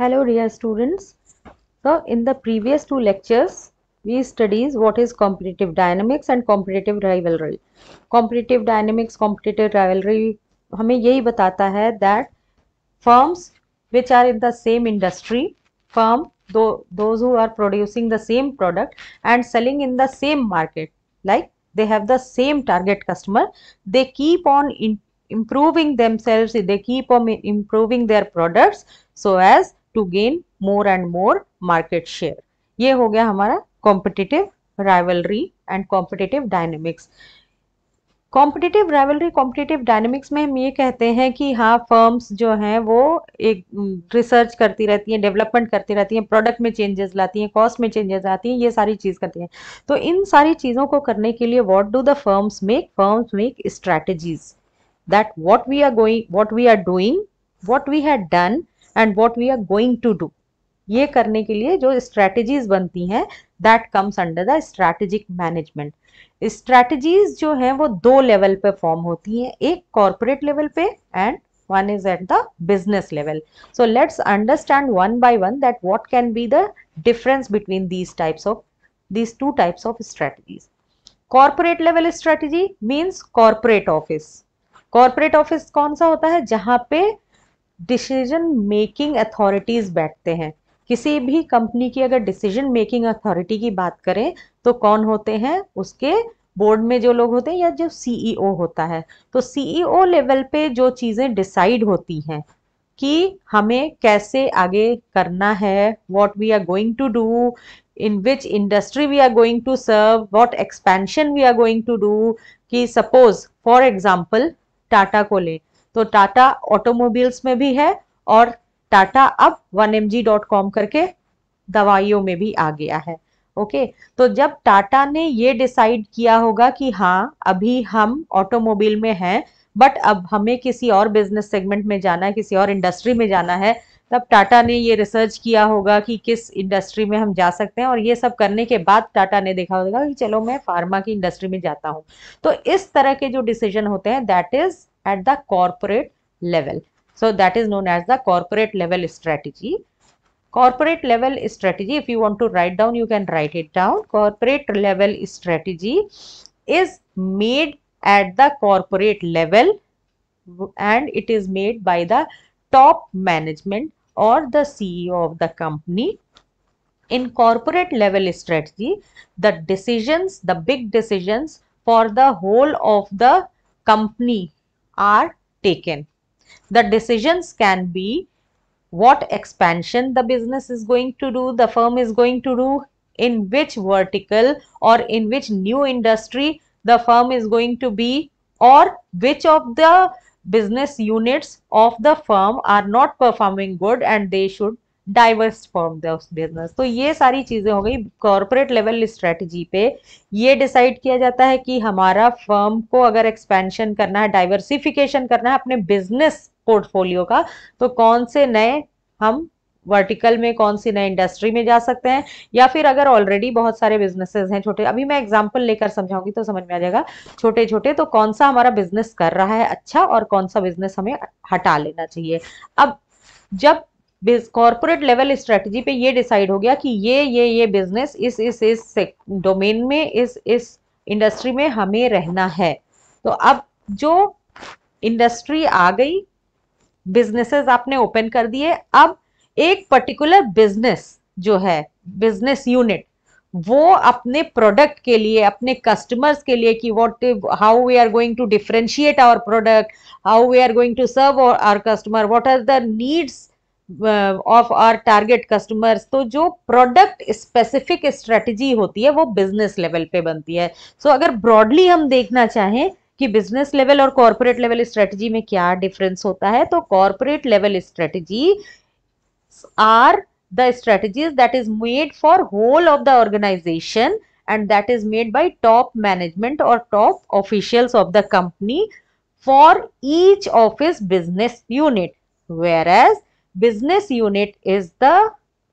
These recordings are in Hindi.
Hello dear students. So in the previous two lectures we studies what is competitive dynamics and competitive rivalry. Competitive dynamics, competitive rivalry हमें यही बताता है that firms which are in the same industry, firm though, those who are producing the same product and selling in the same market like they have the same target customer, they keep on improving themselves, they keep on improving their products so as to gain more and more market share ये हो गया हमारा competitive rivalry and competitive dynamics competitive rivalry competitive dynamics में हम ये कहते हैं कि हाँ फर्म्स जो हैं वो एक रिसर्च करती रहती हैं डेवलपमेंट करती रहती हैं प्रोडक्ट में चेंजेस लाती हैं कॉस्ट में चेंजेस लाती हैं ये सारी चीज़ करती हैं तो इन सारी चीज़ों को करने के लिए what do the firms make firms make strategies that what we are going what we are doing what we had done and what we are going to do ये करने के लिए जो स्ट्रैटेजीज बनती हैं that comes under the strategic management strategies जो हैं वो दो लेवल पे फॉर्म होती हैं एक कॉरपोरेट लेवल पे and one is at the business level so let's understand one by one that what can be the difference between these types of these two types of strategies corporate level strategy means corporate office corporate office कौन सा होता है जहां पे डिसीजन मेकिंग अथॉरिटीज़ बैठते हैं किसी भी कंपनी की अगर डिसीजन मेकिंग अथॉरिटी की बात करें तो कौन होते हैं उसके बोर्ड में जो लोग होते हैं या जो सीईओ e होता है तो सीईओ लेवल e पे जो चीज़ें डिसाइड होती हैं कि हमें कैसे आगे करना है what we are going to do in which industry we are going to serve what expansion we are going to do कि सपोज फॉर एग्जाम्पल टाटा को ले तो टाटा ऑटोमोबाइल्स में भी है और टाटा अब वन करके दवाइयों में भी आ गया है ओके तो जब टाटा ने ये डिसाइड किया होगा कि हाँ अभी हम ऑटोमोबाइल में हैं बट अब हमें किसी और बिजनेस सेगमेंट में जाना है किसी और इंडस्ट्री में जाना है तब टाटा ने ये रिसर्च किया होगा कि किस इंडस्ट्री में हम जा सकते हैं और ये सब करने के बाद टाटा ने देखा होगा कि चलो मैं फार्मा की इंडस्ट्री में जाता हूँ तो इस तरह के जो डिसीजन होते हैं that is at the corporate level. So that is known as the corporate level strategy. Corporate level strategy, if you want to write down, you can write it down. Corporate level strategy is made at the corporate level and it is made by the top management or the CEO of the company. In corporate level strategy, the decisions, the big decisions for the whole of the company are taken. The decisions can be what expansion the business is going to do, the firm is going to do, in which vertical or in which new industry the firm is going to be or which of the business units of the firm are not performing good and they should diverse form of business तो ये सारी चीज़ें हो गई कॉरपोरेट लेवल स्ट्रेटजी पे ये डिसाइड किया जाता है कि हमारा फर्म को अगर एक्सपेंशन करना है डाइवर्सिफिकेशन करना है अपने बिजनेस पोर्टफोलियो का तो कौन से नए हम वर्टिकल में कौन सी नए इंडस्ट्री में जा सकते हैं या फिर अगर ऑलरेडी बहुत सारे बिजनेसेस हैं छोटे अभी मैं एग्जांपल लेकर समझाऊंगी तो समझ में आ जाएगा छोटे छोटे तो कौन सा हमारा बिजनेस कर रहा है अच्छा और कौन सा बिजनेस हमें हटा लेना चाहिए अब जब कॉर्पोरेट लेवल स्ट्रेटजी पे ये डिसाइड हो गया कि ये ये ये बिजनेस इस इस इस डोमेन में इस इस इंडस्ट्री में हमें रहना है तो अब जो इंडस्ट्री आ गई बिजनेसेस आपने ओपन कर दिए अब एक पर्टिकुलर बिजनेस जो है बिजनेस यूनिट वो अपने प्रोडक्ट के लिए अपने कस्टमर्स के लिए कि what how we are going to differentiate our product how we are going to serve our customer what are the needs of our target customers तो जो प्रोडक्ट स्पेसिफिक स्ट्रेटजी होती है वो बिजनेस लेवल पे बनती है सो so, अगर ब्रॉडली हम देखना चाहें कि बिजनेस लेवल और कॉरपोरेट लेवल स्ट्रेटजी में क्या डिफरेंस होता है तो corporate level strategy are the strategies that is made for whole of the organisation and that is made by top management और top officials of the company for each office business unit unit as business unit is the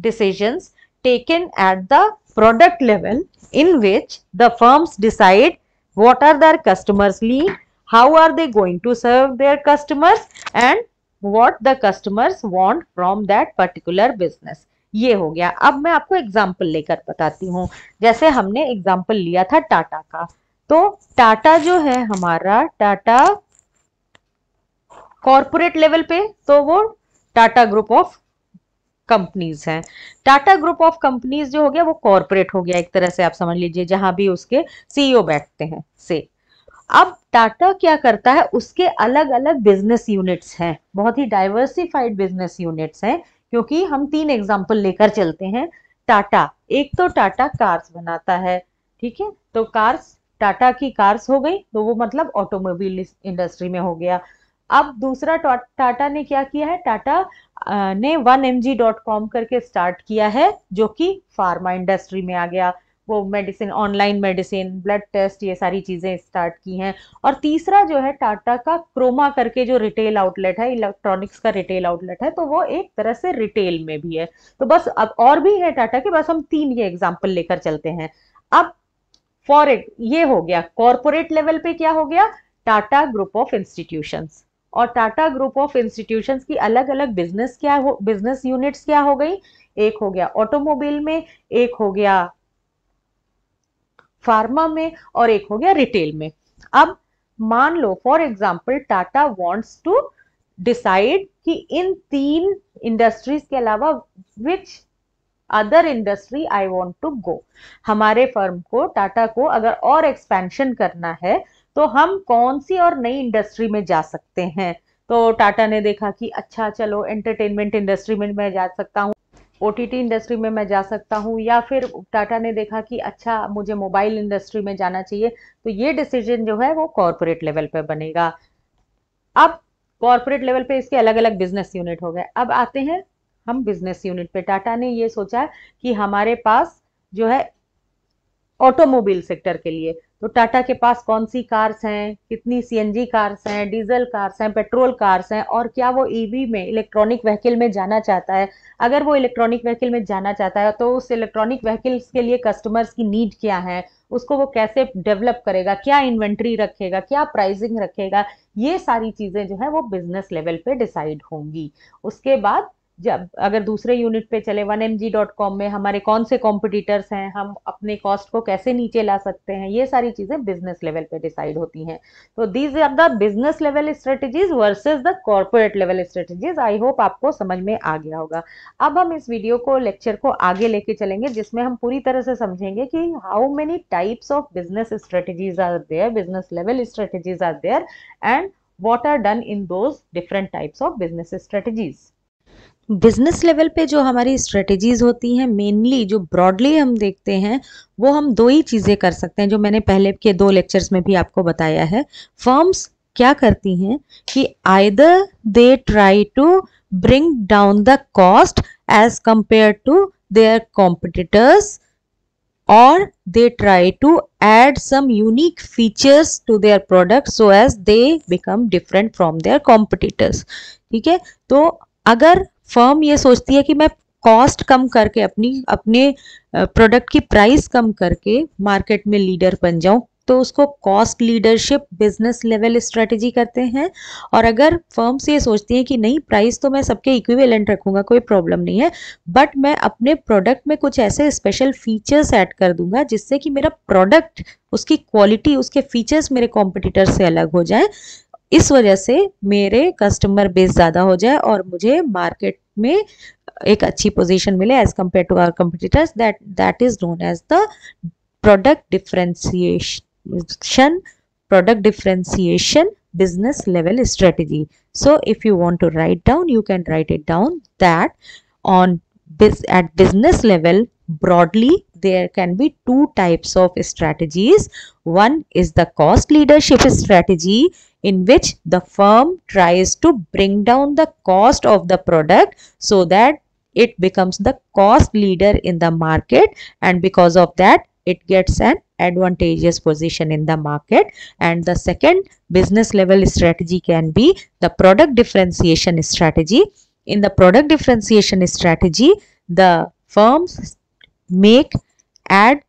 decisions taken at the product level in which the firms decide what are their customers need, how are they going to serve their customers and what the customers want from that particular business. ये हो गया अब मैं आपको एग्जाम्पल लेकर बताती हूँ जैसे हमने एग्जाम्पल लिया था टाटा का तो टाटा जो है हमारा टाटा कॉरपोरेट लेवल पे तो वो टाटा ग्रुप ऑफ कंपनीज है टाटा ग्रुप ऑफ कंपनीज जो हो गया वो कॉरपोरेट हो गया एक तरह से आप समझ लीजिए जहां भी उसके सीईओ e बैठते हैं से अब टाटा क्या करता है उसके अलग अलग बिजनेस यूनिट्स हैं बहुत ही डाइवर्सिफाइड बिजनेस यूनिट्स हैं क्योंकि हम तीन एग्जांपल लेकर चलते हैं टाटा एक तो टाटा कार्स बनाता है ठीक है तो कार्स टाटा की कार्स हो गई तो वो मतलब ऑटोमोबाइल इंडस्ट्री में हो गया अब दूसरा टाटा ने क्या किया है टाटा ने one M G dot com करके स्टार्ट किया है जो कि फार्मा इंडस्ट्री में आ गया वो medicine online medicine blood test ये सारी चीज़ें स्टार्ट की हैं और तीसरा जो है टाटा का क्रोमा करके जो रिटेल आउटलेट है इलेक्ट्रॉनिक्स का रिटेल आउटलेट है तो वो एक तरह से रिटेल में भी है तो बस अब और भी है टाटा के बस हम तीन ये एग्जाम्पल लेकर चलते हैं अब फॉर ये हो गया कॉरपोरेट लेवल पे क्या हो गया टाटा ग्रुप ऑफ इंस्टीट्यूशंस और टाटा ग्रुप ऑफ इंस्टीट्यूशंस की अलग अलग बिजनेस क्या हो बिजनेस यूनिट्स क्या हो गई एक हो गया ऑटोमोबाइल में एक हो गया फार्मा में और एक हो गया रिटेल में अब मान लो for example Tata wants to decide कि इन तीन इंडस्ट्रीज के अलावा which other industry I want to go हमारे फर्म को टाटा को अगर और एक्सपेंशन करना है तो हम कौन सी और नई इंडस्ट्री में जा सकते हैं तो टाटा ने देखा कि अच्छा चलो एंटरटेनमेंट इंडस्ट्री में मैं जा सकता हूँ ओ इंडस्ट्री में मैं जा सकता हूँ या फिर टाटा ने देखा कि अच्छा मुझे मोबाइल इंडस्ट्री में जाना चाहिए तो ये डिसीजन जो है वो कॉरपोरेट लेवल पर बनेगा अब कॉरपोरेट लेवल पे इसके अलग अलग बिजनेस यूनिट हो गए अब आते हैं हम बिजनेस यूनिट पे टाटा ने ये सोचा कि हमारे पास जो है ऑटोमोबाइल सेक्टर के लिए तो टाटा के पास कौन सी कार्स हैं कितनी सीएनजी कार्स हैं डीजल कार्स हैं पेट्रोल कार्स हैं और क्या वो ईवी e में इलेक्ट्रॉनिक व्हीकल में जाना चाहता है अगर वो इलेक्ट्रॉनिक व्हीकल में जाना चाहता है तो उस इलेक्ट्रॉनिक व्हीकल्स के लिए कस्टमर्स की नीड क्या है उसको वो कैसे डेवलप करेगा क्या इन्वेंट्री रखेगा क्या प्राइसिंग रखेगा ये सारी चीज़ें जो है वो बिजनेस लेवल पे डिसाइड होंगी उसके बाद जब अगर दूसरे यूनिट पे चले वन में हमारे कौन से कॉम्पिटिटर्स हैं हम अपने कॉस्ट को कैसे नीचे ला सकते हैं ये सारी चीज़ें बिजनेस लेवल पे डिसाइड होती हैं तो these are the business level strategies versus the corporate level strategies I hope आपको समझ में आ गया होगा अब हम इस वीडियो को लेक्चर को आगे लेके चलेंगे जिसमें हम पूरी तरह से समझेंगे कि how many types of business strategies are there business level strategies are there and what are done in those different types of business strategies. Business level पे जो हमारी स्ट्रेटजीज होती हैं मेनली जो ब्रॉडली हम देखते हैं वो हम दो ही चीज़ें कर सकते हैं जो मैंने पहले के दो लेक्चर्स में भी आपको बताया है फर्म्स क्या करती हैं कि either they try to bring down the cost as compare to their competitors और they try to add some unique features to their product so as they become different from their competitors ठीक है तो अगर फर्म ये सोचती है कि मैं कॉस्ट कम करके अपनी अपने प्रोडक्ट की प्राइस कम करके मार्केट में लीडर बन जाऊं तो उसको cost leadership business level strategy करते हैं और अगर फर्म्स ये सोचती हैं कि नहीं प्राइस तो मैं सबके इक्विवेलेंट रखूंगा कोई प्रॉब्लम नहीं है बट मैं अपने प्रोडक्ट में कुछ ऐसे स्पेशल फीचर्स ऐड कर दूंगा जिससे कि मेरा प्रोडक्ट उसकी क्वालिटी उसके फीचर्स मेरे कॉम्पिटिटर से अलग हो जाए इस वजह से मेरे कस्टमर बेस ज़्यादा हो जाए और मुझे मार्केट में एक अच्छी पोजीशन मिले as compare to our competitors that that is known as the product differentiation product differentiation business level strategy so if you want to write down you can write it down that on at business level broadly there can be two types of strategies. One is the cost leadership strategy in which the firm tries to bring down the cost of the product so that it becomes the cost leader in the market and because of that it gets an advantageous position in the market and the second business level strategy can be the product differentiation strategy in the product differentiation strategy the firms make add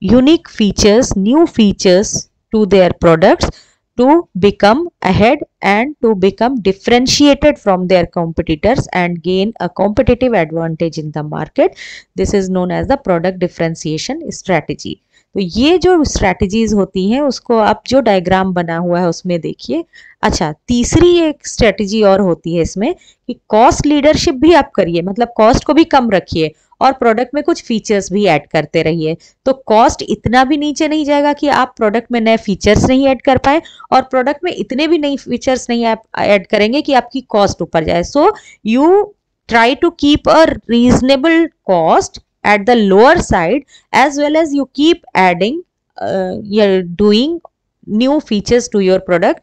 unique features, new features to their products to become ahead and to become differentiated from their competitors and gain a competitive advantage in the market. This is known as the product differentiation strategy. तो ये जो स्ट्रैटेजीज होती हैं उसको आप जो डायग्राम बना हुआ है उसमें देखिए अच्छा तीसरी एक स्ट्रैटेजी और होती है इसमें कि कॉस्ट लीडरशिप भी आप करिए मतलब कॉस्ट को भी कम रखिए और प्रोडक्ट में कुछ फीचर्स भी ऐड करते रहिए तो कॉस्ट इतना भी नीचे नहीं जाएगा कि आप प्रोडक्ट में नए फीचर्स नहीं ऐड कर पाए और प्रोडक्ट में इतने भी नई फीचर्स नहीं आप ऐड करेंगे कि आपकी कॉस्ट ऊपर जाए so you try to keep a reasonable cost at the lower side as well as you keep adding uh, new features to your product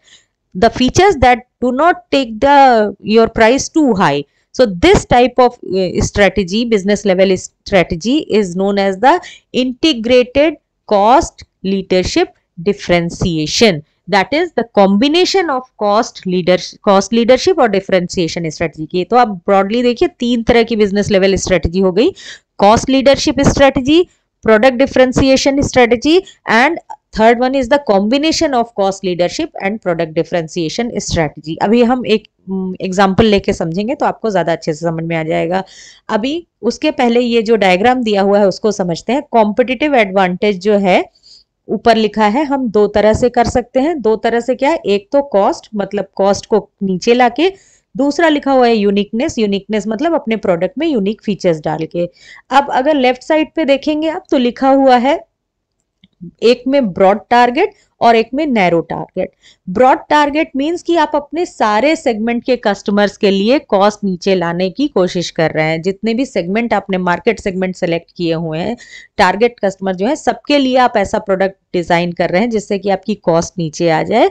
the features that do not take the your price too high So this type of strategy, business level strategy is known as the integrated cost leadership differentiation. That is the combination of cost leader cost leadership और differentiation strategy की तो आप broadly देखिए तीन तरह की business level strategy हो गई cost leadership strategy product differentiation strategy and third one is the combination of cost leadership and product differentiation strategy अभी हम एक एग्जाम्पल हम्म, लेके समझेंगे तो आपको ज़्यादा अच्छे से समझ में आ जाएगा अभी उसके पहले ये जो डायग्राम दिया हुआ है उसको समझते हैं कॉम्पिटिटिव एडवांटेज जो है ऊपर लिखा है हम दो तरह से कर सकते हैं दो तरह से क्या है एक तो कॉस्ट मतलब कॉस्ट को नीचे लाके दूसरा लिखा हुआ है यूनिकनेस यूनिकनेस मतलब अपने प्रोडक्ट में यूनिक फीचर्स डाल के अब अगर लेफ्ट साइड पे देखेंगे अब तो लिखा हुआ है एक में ब्रॉड टारगेट और एक में narrow target broad target means कि आप अपने सारे सेगमेंट के कस्टमर्स के लिए कॉस्ट नीचे लाने की कोशिश कर रहे हैं जितने भी सेगमेंट आपने मार्केट सेगमेंट सेलेक्ट किए हुए हैं टारगेट कस्टमर जो है सबके लिए आप ऐसा प्रोडक्ट डिजाइन कर रहे हैं जिससे कि आपकी कॉस्ट नीचे आ जाए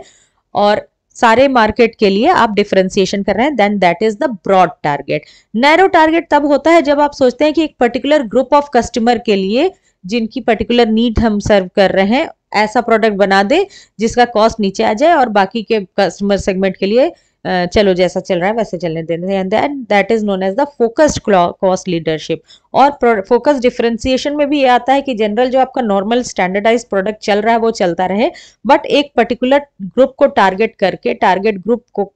और सारे मार्केट के लिए आप डिफ्रेंसिएशन कर रहे हैं then that is the broad target narrow target तब होता है जब आप सोचते हैं कि एक पर्टिकुलर ग्रुप ऑफ कस्टमर के लिए जिनकी पर्टिकुलर नीड हम सर्व कर रहे हैं ऐसा प्रोडक्ट बना दे जिसका कॉस्ट नीचे आ जाए और बाकी के कस्टमर सेगमेंट के लिए चलो जैसा चल रहा है वैसे चलने देते हैं that that is known as the focused cost leadership और फोकस डिफ्रेंसिएशन में भी ये आता है कि जनरल जो आपका नॉर्मल स्टैंडर्डाइज प्रोडक्ट चल रहा है वो चलता रहे बट एक पर्टिकुलर ग्रुप को टारगेट करके टारगेट ग्रुप को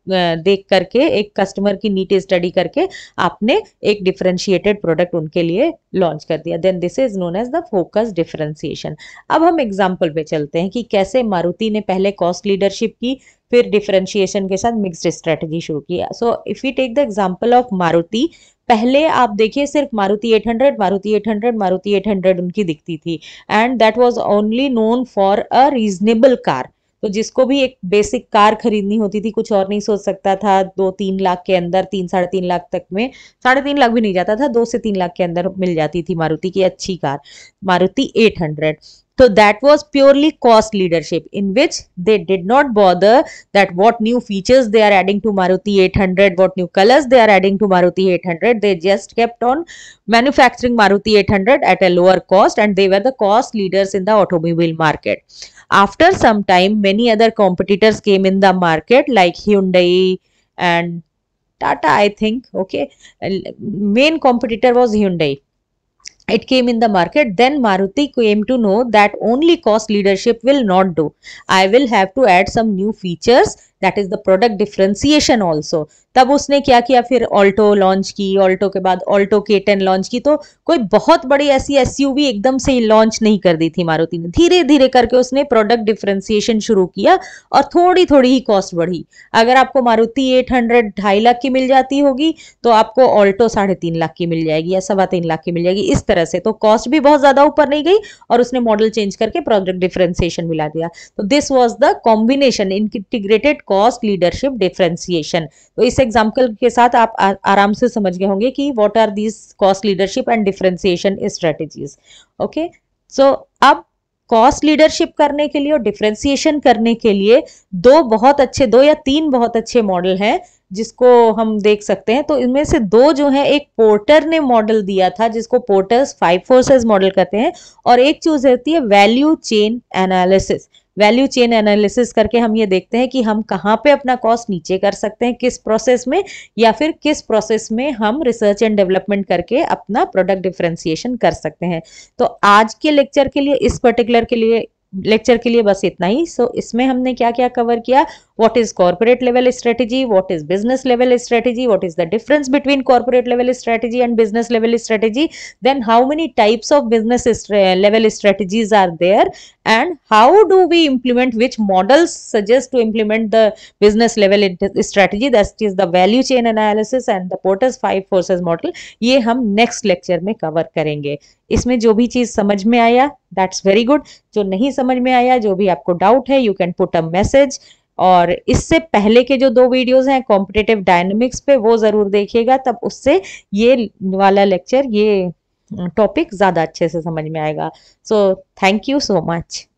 देख करके एक कस्टमर की नीट स्टडी करके आपने एक डिफ्रेंशिएटेड प्रोडक्ट उनके लिए लॉन्च कर दिया then this is known as the focus differentiation अब हम एग्जाम्पल पे चलते हैं कि कैसे मारुति ने पहले कॉस्ट लीडरशिप की फिर डिफ्रेंशिएशन के साथ मिक्सड स्ट्रेटजी शुरू की so if you take the example of Maruti पहले आप देखिए सिर्फ मारुति 800 मारुति 800 मारुति 800 उनकी दिखती थी and that was only known for a reasonable car तो जिसको भी एक बेसिक कार खरीदनी होती थी कुछ और नहीं सोच सकता था दो तीन लाख के अंदर तीन साढ़े तीन लाख तक में साढ़े तीन लाख भी नहीं जाता था दो से तीन लाख के अंदर मिल जाती थी मारुति की अच्छी car Maruti eight hundred So that was purely cost leadership in which they did not bother that what new features they are adding to Maruti 800, what new colors they are adding to Maruti 800. They just kept on manufacturing Maruti 800 at a lower cost and they were the cost leaders in the automobile market. After some time, many other competitors came in the market like Hyundai and Tata, I think. Okay. Main competitor was Hyundai it came in the market then maruti came to know that only cost leadership will not do i will have to add some new features that is the product differentiation also तब उसने क्या किया फिर ऑल्टो लॉन्च की ऑल्टो के बाद ऑल्टो के टेन लॉन्च की तो कोई बहुत बड़ी ऐसी एस एकदम से लॉन्च नहीं कर दी थी मारुति ने धीरे धीरे करके उसने प्रोडक्ट डिफ्रेंसिएशन शुरू किया और थोड़ी थोड़ी ही कॉस्ट बढ़ी अगर आपको मारुति एट हंड्रेड ढाई लाख की मिल जाती होगी तो आपको ऑल्टो साढ़े तीन लाख की मिल जाएगी या सवा तीन लाख की मिल जाएगी इस तरह से तो कॉस्ट भी बहुत ज्यादा ऊपर नहीं गई और उसने मॉडल चेंज करके प्रोडक्ट डिफ्रेंसिएशन मिला दिया तो this was the combination integrated cost leadership differentiation तो इस एग्जाम्पल के साथ आप आराम से समझ गए होंगे कि what are these cost leadership and differentiation strategies okay so अब कॉस्ट लीडरशिप करने के लिए और डिफ्रेंसिएशन करने के लिए दो बहुत अच्छे दो या तीन बहुत अच्छे मॉडल हैं जिसको हम देख सकते हैं तो इनमें से दो जो है एक पोर्टर ने मॉडल दिया था जिसको पोर्टर्स फाइव फोर्सेस मॉडल कहते हैं और एक चीज रहती है value chain analysis value chain analysis करके हम ये देखते हैं कि हम कहाँ पे अपना कॉस्ट नीचे कर सकते हैं किस प्रोसेस में या फिर किस प्रोसेस में हम रिसर्च एंड डेवलपमेंट करके अपना प्रोडक्ट डिफ्रेंसिएशन कर सकते हैं तो आज के लेक्चर के लिए इस पर्टिकुलर के लिए लेक्चर के लिए बस इतना ही सो so, इसमें हमने क्या क्या कवर किया what is corporate level strategy what is business level strategy what is the difference between corporate level strategy and business level strategy then how many types of business level strategies are there and how do we implement which models suggest to implement the business level strategy that is the value chain analysis and the Porter's five forces model ye hum next lecture mein cover karenge isme jo bhi cheez samajh mein aaya that's very good jo nahi samajh mein aaya jo bhi aapko doubt hai you can put a message और इससे पहले के जो दो वीडियोस हैं कॉम्पिटेटिव डायनेमिक्स पे वो ज़रूर देखिएगा तब उससे ये वाला लेक्चर ये टॉपिक ज़्यादा अच्छे से समझ में आएगा so thank you so much